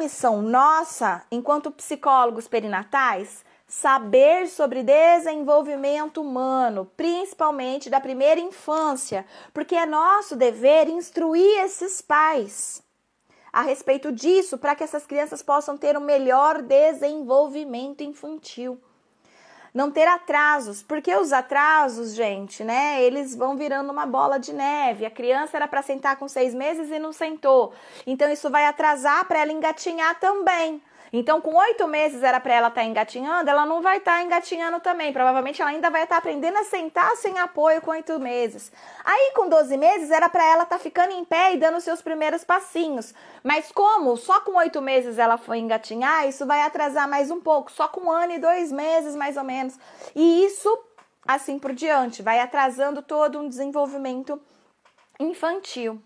missão nossa, enquanto psicólogos perinatais, saber sobre desenvolvimento humano, principalmente da primeira infância, porque é nosso dever instruir esses pais a respeito disso para que essas crianças possam ter um melhor desenvolvimento infantil não ter atrasos, porque os atrasos, gente, né? Eles vão virando uma bola de neve. A criança era para sentar com seis meses e não sentou, então isso vai atrasar para ela engatinhar também. Então, com oito meses era para ela estar tá engatinhando, ela não vai estar tá engatinhando também. Provavelmente ela ainda vai estar tá aprendendo a sentar sem apoio com oito meses. Aí, com 12 meses, era para ela estar tá ficando em pé e dando seus primeiros passinhos. Mas como só com oito meses ela foi engatinhar, isso vai atrasar mais um pouco, só com um ano e dois meses mais ou menos. E isso assim por diante, vai atrasando todo um desenvolvimento infantil.